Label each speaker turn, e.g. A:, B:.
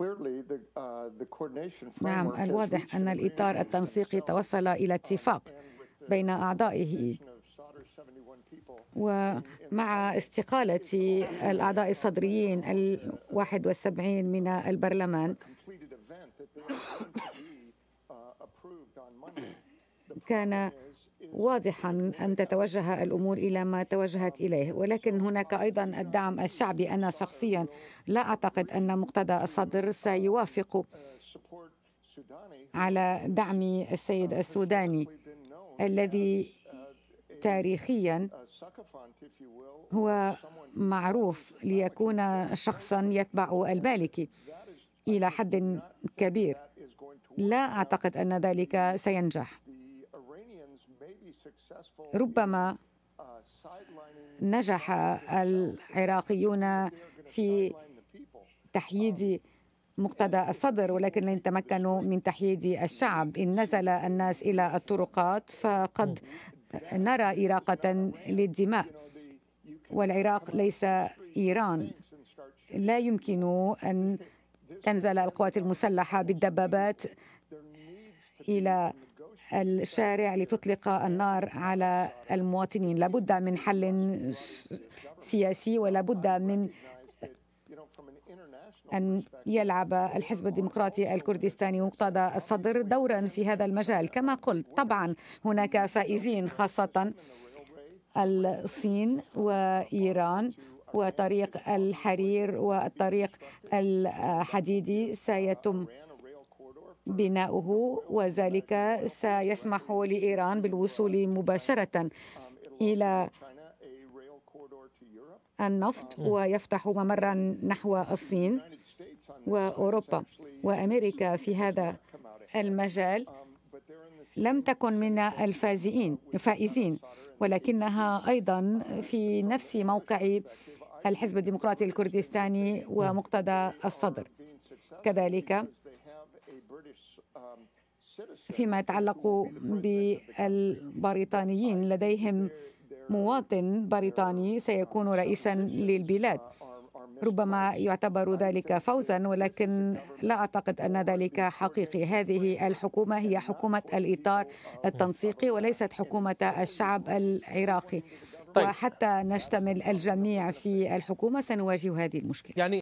A: Uh, نعم الواضح أن الإطار التنسيقي توصل إلى uh, اتفاق بين أعضائه ومع استقالة الأعضاء الصدريين الواحد والسبعين من البرلمان uh, كان واضحا أن تتوجه الأمور إلى ما توجهت إليه ولكن هناك أيضا الدعم الشعبي أنا شخصيا لا أعتقد أن مقتدى الصدر سيوافق على دعم السيد السوداني الذي تاريخيا هو معروف ليكون شخصا يتبع المالكي الى حد كبير لا اعتقد ان ذلك سينجح ربما نجح العراقيون في تحييد مقتدى الصدر ولكن لن تمكنوا من تحييد الشعب إن نزل الناس إلى الطرقات فقد نرى إراقة للدماء والعراق ليس إيران لا يمكن أن تنزل القوات المسلحة بالدبابات إلى الشارع لتطلق النار على المواطنين لابد من حل سياسي ولابد من أن يلعب الحزب الديمقراطي الكردستاني مقتدى الصدر دورا في هذا المجال كما قلت طبعا هناك فائزين خاصة الصين وإيران وطريق الحرير والطريق الحديدي سيتم بناؤه وذلك سيسمح لإيران بالوصول مباشرة إلى النفط ويفتح ممرا نحو الصين وأوروبا وأمريكا في هذا المجال لم تكن من الفائزين الفائزين ولكنها أيضا في نفس موقع الحزب الديمقراطي الكردستاني ومقتدى الصدر كذلك Um, فيما يتعلق بالبريطانيين لديهم مواطن بريطاني سيكون um, رئيسا للبلاد uh, ربما يعتبر ذلك فوزا ولكن لا اعتقد ان ذلك حقيقي هذه الحكومه هي حكومه الاطار التنسيقي وليست حكومه الشعب العراقي طيب. وحتى نشتمل الجميع في الحكومه سنواجه هذه المشكله يعني